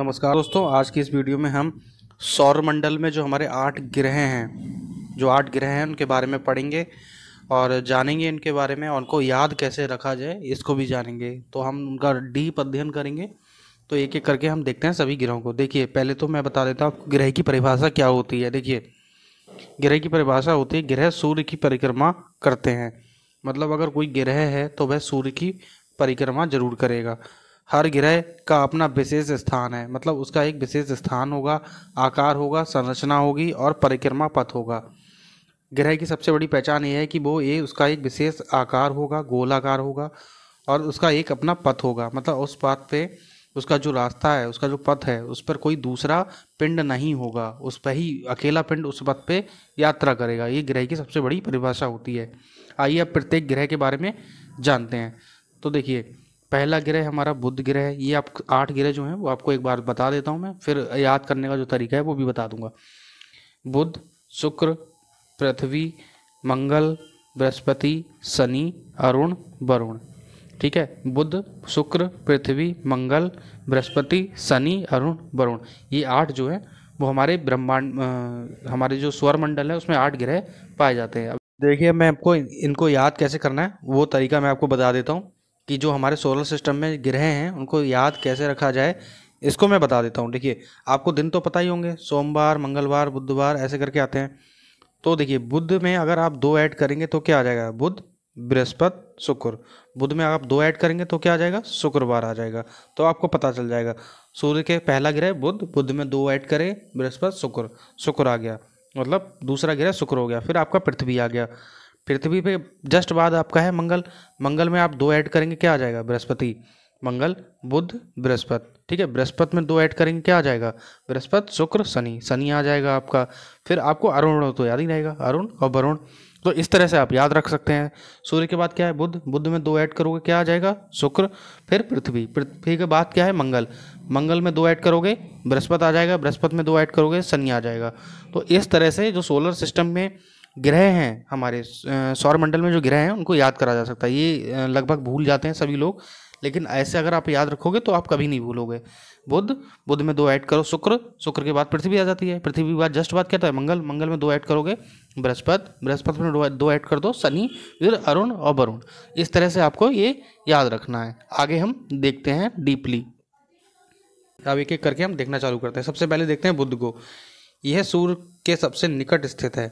नमस्कार दोस्तों आज की इस वीडियो में हम सौरमंडल में जो हमारे आठ ग्रह हैं जो आठ ग्रह हैं उनके बारे में पढ़ेंगे और जानेंगे इनके बारे में और उनको याद कैसे रखा जाए इसको भी जानेंगे तो हम उनका डीप अध्ययन करेंगे तो एक एक करके हम देखते हैं सभी ग्रहों को देखिए पहले तो मैं बता देता हूँ ग्रह की परिभाषा क्या होती है देखिए ग्रह की परिभाषा होती है ग्रह सूर्य की परिक्रमा करते हैं मतलब अगर कोई ग्रह है तो वह सूर्य की परिक्रमा जरूर करेगा हर ग्रह का अपना विशेष स्थान है मतलब उसका एक विशेष स्थान होगा आकार होगा संरचना होगी और परिक्रमा पथ होगा ग्रह की सबसे बड़ी पहचान यह है कि वो ये उसका एक विशेष आकार होगा गोलाकार होगा और उसका एक अपना पथ होगा मतलब उस पथ पे उसका जो रास्ता है उसका जो पथ है उस पर कोई दूसरा पिंड नहीं होगा उस पर ही अकेला पिंड उस पथ पे यात्रा करेगा ये ग्रह की सबसे बड़ी परिभाषा होती है आइए अब प्रत्येक ग्रह के बारे में जानते हैं तो देखिए पहला ग्रह हमारा बुध ग्रह है ये आप आठ ग्रह जो हैं वो आपको एक बार बता देता हूँ मैं फिर याद करने का जो तरीका है वो भी बता दूंगा बुध शुक्र पृथ्वी मंगल बृहस्पति शनि अरुण वरुण ठीक है बुध शुक्र पृथ्वी मंगल बृहस्पति शनि अरुण वरुण ये आठ जो है वो हमारे ब्रह्मांड हमारे जो स्वर मंडल है उसमें आठ ग्रह पाए जाते हैं देखिए मैं आपको इनको याद कैसे करना है वो तरीका मैं आपको बता देता हूँ कि जो हमारे सोलर सिस्टम में ग्रह हैं उनको याद कैसे रखा जाए इसको मैं बता देता हूँ देखिए आपको दिन तो पता ही होंगे सोमवार मंगलवार बुधवार ऐसे करके आते हैं तो देखिए बुध में अगर आप दो ऐड करेंगे तो क्या आ जाएगा बुध बृहस्पति शुक्र बुध में आप दो ऐड करेंगे तो क्या आ जाएगा शुक्रवार आ जाएगा तो आपको पता चल जाएगा सूर्य के पहला ग्रह बुध बुध में दो ऐड करें बृहस्पति शुक्र शुक्र आ गया मतलब दूसरा ग्रह शुक्र हो गया फिर आपका पृथ्वी आ गया पृथ्वी पे जस्ट बाद आपका है मंगल मंगल में आप दो ऐड करेंगे क्या आ जाएगा बृहस्पति मंगल बुध बृहस्पति ठीक है बृहस्पति में दो ऐड करेंगे क्या आ जाएगा बृहस्पति शुक्र शनि शनि आ जाएगा आपका फिर आपको अरुण तो याद ही रहेगा अरुण और वरुण तो इस तरह से आप याद रख सकते हैं सूर्य के बाद क्या है बुध बुध में दो ऐड करोगे क्या आ जाएगा शुक्र फिर पृथ्वी पृथ्वी के बाद क्या है मंगल मंगल में दो ऐड करोगे बृहस्पति आ जाएगा बृहस्पति में दो ऐड करोगे शनि आ जाएगा तो इस तरह से जो सोलर सिस्टम में ग्रह हैं हमारे सौरमंडल में जो ग्रह हैं उनको याद करा जा सकता है ये लगभग भूल जाते हैं सभी लोग लेकिन ऐसे अगर आप याद रखोगे तो आप कभी नहीं भूलोगे बुध बुध में दो ऐड करो शुक्र शुक्र के बाद पृथ्वी आ जाती है पृथ्वी के बाद जस्ट बात कहता है मंगल मंगल में दो ऐड करोगे बृहस्पति बृहस्पति में दो ऐड कर दो शनि फिर अरुण और वरुण इस तरह से आपको ये याद रखना है आगे हम देखते हैं डीपली अब एक एक करके हम देखना चालू करते हैं सबसे पहले देखते हैं बुद्ध को यह सूर्य के सबसे निकट स्थित है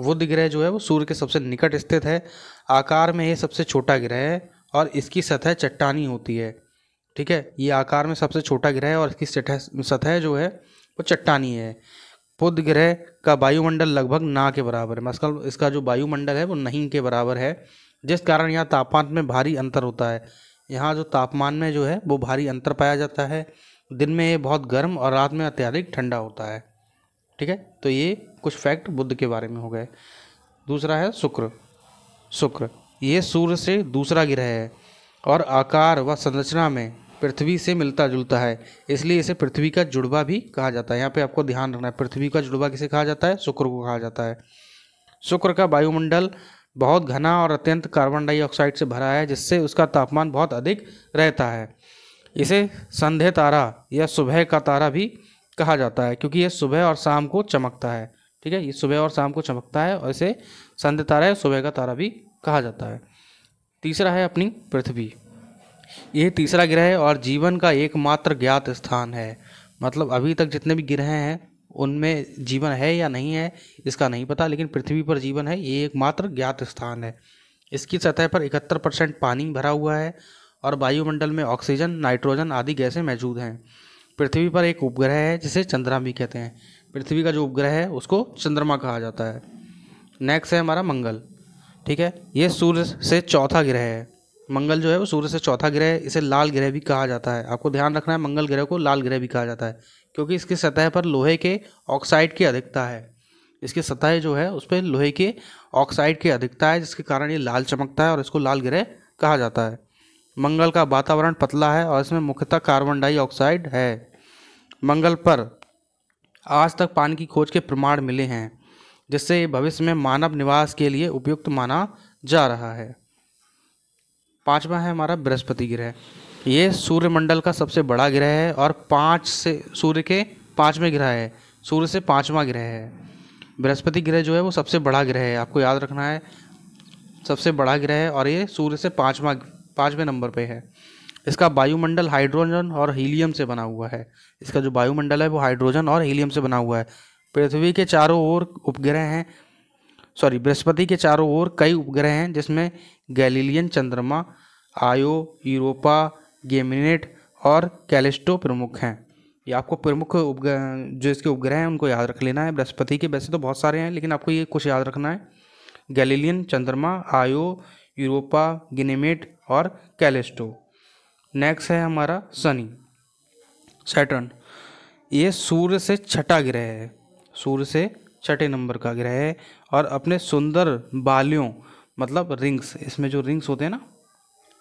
बुध ग्रह जो है वो सूर्य के सबसे निकट स्थित है आकार में ये सबसे छोटा ग्रह है और इसकी सतह चट्टानी होती है ठीक है ये आकार में सबसे छोटा ग्रह है और इसकी सतह जो है वो चट्टानी है बुध ग्रह का वायुमंडल लगभग ना के बराबर है मसकल मतलब इसका जो वायुमंडल है वो नहीं के बराबर है जिस कारण यहाँ तापमान में भारी अंतर होता है यहाँ जो तापमान में जो है वो भारी अंतर पाया जाता है दिन में ये बहुत गर्म और रात में अत्यधिक ठंडा होता है ठीक है तो ये कुछ फैक्ट बुद्ध के बारे में हो गए दूसरा है शुक्र शुक्र ये सूर्य से दूसरा ग्रह है और आकार व संरचना में पृथ्वी से मिलता जुलता है इसलिए इसे पृथ्वी का जुड़वा भी कहा जाता है यहाँ पे आपको ध्यान रखना है पृथ्वी का जुड़वा किसे कहा जाता है शुक्र को कहा जाता है शुक्र का वायुमंडल बहुत घना और अत्यंत कार्बन डाइऑक्साइड से भरा है जिससे उसका तापमान बहुत अधिक रहता है इसे संध्या तारा या सुबह का तारा भी कहा जाता है क्योंकि यह सुबह और शाम को चमकता है ठीक है ये सुबह और शाम को चमकता है और इसे संध्य तारा या सुबह का तारा भी कहा जाता है तीसरा है अपनी पृथ्वी यह तीसरा ग्रह है और जीवन का एकमात्र ज्ञात स्थान है मतलब अभी तक जितने भी ग्रह हैं उनमें जीवन है या नहीं है इसका नहीं पता लेकिन पृथ्वी पर जीवन है ये एकमात्र ज्ञात स्थान है इसकी सतह पर इकहत्तर परसेंट पानी भरा हुआ है और वायुमंडल में ऑक्सीजन नाइट्रोजन आदि गैसें मौजूद हैं पृथ्वी पर एक उपग्रह है जिसे चंद्रमा भी कहते हैं पृथ्वी का जो उपग्रह है उसको चंद्रमा कहा जाता है नेक्स्ट है हमारा मंगल ठीक है ये सूर्य से चौथा ग्रह है मंगल जो है वो सूर्य से चौथा ग्रह है इसे लाल ग्रह भी कहा जाता है आपको ध्यान रखना है मंगल ग्रह को लाल ग्रह भी कहा जाता है क्योंकि इसकी सतह पर लोहे के ऑक्साइड की अधिकता है इसकी सतह जो है उस पर लोहे के ऑक्साइड की अधिकता है जिसके कारण ये लाल चमकता है और इसको लाल ग्रह कहा जाता है मंगल का वातावरण पतला है और इसमें मुख्यतः कार्बन डाइऑक्साइड है मंगल पर आज तक पानी की खोज के प्रमाण मिले हैं जिससे भविष्य में मानव निवास के लिए उपयुक्त माना जा रहा है पांचवा है हमारा बृहस्पति ग्रह ये सूर्यमंडल का सबसे बड़ा ग्रह है और पाँच से सूर्य के पांचवें ग्रह है सूर्य से पाँचवा ग्रह है बृहस्पति ग्रह जो है वो सबसे बड़ा ग्रह है आपको याद रखना है सबसे बड़ा ग्रह है और ये सूर्य से पाँचवा पांचवें नंबर पे है इसका वायुमंडल हाइड्रोजन और हीलियम से बना हुआ है इसका जो वायुमंडल है वो हाइड्रोजन और हीलियम से बना हुआ है पृथ्वी के चारों ओर उपग्रह हैं सॉरी बृहस्पति के चारों ओर कई उपग्रह हैं जिसमें गैलीलियन चंद्रमा आयो यूरोपा गेमिनेट और कैलिस्टो प्रमुख हैं ये आपको प्रमुख उपग्रह जो इसके उपग्रह हैं उनको याद रख लेना है बृहस्पति के वैसे तो बहुत सारे हैं लेकिन आपको ये कुछ याद रखना है गैलीलियन चंद्रमा आयो यूरोपा गिनेमेट और कैलेस्टो नेक्स्ट है हमारा शनि सैटर्न ये सूर्य से छठा ग्रह है सूर्य से छठे नंबर का ग्रह है और अपने सुंदर बालियों मतलब रिंग्स इसमें जो रिंग्स होते हैं ना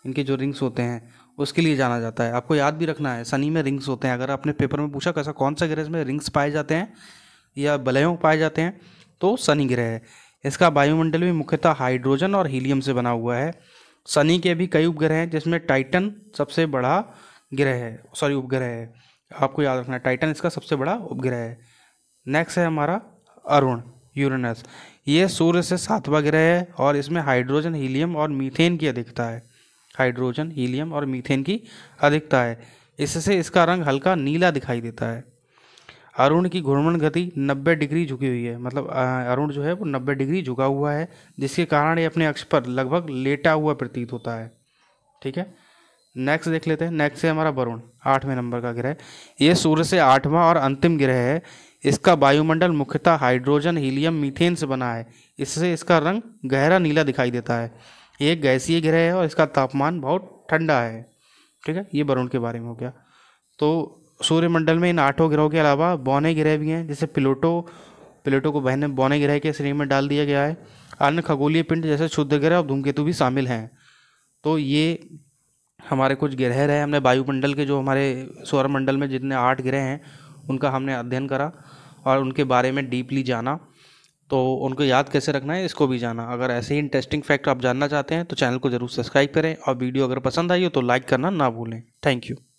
इनके जो रिंग्स होते हैं उसके लिए जाना जाता है आपको याद भी रखना है शनि में रिंग्स होते हैं अगर आपने पेपर में पूछा कैसा कौन सा ग्रह इसमें रिंग्स पाए जाते हैं या बलयों पाए जाते हैं तो शनि ग्रह है इसका वायुमंडल भी मुख्यतः हाइड्रोजन और हीलियम से बना हुआ है शनि के भी कई उपग्रह हैं जिसमें टाइटन सबसे बड़ा ग्रह है सॉरी उपग्रह है आपको याद रखना है टाइटन इसका सबसे बड़ा उपग्रह है नेक्स्ट है हमारा अरुण यूरेनस ये सूर्य से सातवां ग्रह है और इसमें हाइड्रोजन हीलियम और मीथेन की अधिकता है हाइड्रोजन हीलियम और मीथेन की अधिकता है इससे इसका रंग हल्का नीला दिखाई देता है अरुण की घूर्णन गति 90 डिग्री झुकी हुई है मतलब अरुण जो है वो 90 डिग्री झुका हुआ है जिसके कारण ये अपने अक्ष पर लगभग लेटा हुआ प्रतीत होता है ठीक है नेक्स्ट देख लेते हैं नेक्स्ट है हमारा वरुण आठवें नंबर का ग्रह ये सूर्य से आठवां और अंतिम ग्रह है इसका वायुमंडल मुख्यतः हाइड्रोजन हीलियम मीथेन से बना है इससे इसका रंग गहरा नीला दिखाई देता है ये गैसीय ग्रह है और इसका तापमान बहुत ठंडा है ठीक है ये वरुण के बारे में हो गया तो सूर्यमंडल में इन आठों ग्रहों के अलावा बौने ग्रह भी हैं जैसे प्लूटो प्लेटो को बहने बौने ग्रह के श्रेणी में डाल दिया गया है अन्य खगोलीय पिंड जैसे शुद्ध ग्रह और धूमकेतु भी शामिल हैं तो ये हमारे कुछ ग्रह रहे हमने वायुमंडल के जो हमारे सौरमंडल में जितने आठ ग्रह हैं उनका हमने अध्ययन करा और उनके बारे में डीपली जाना तो उनको याद कैसे रखना है इसको भी जाना अगर ऐसे ही इंटरेस्टिंग फैक्ट आप जानना चाहते हैं तो चैनल को ज़रूर सब्सक्राइब करें और वीडियो अगर पसंद आई हो तो लाइक करना ना भूलें थैंक यू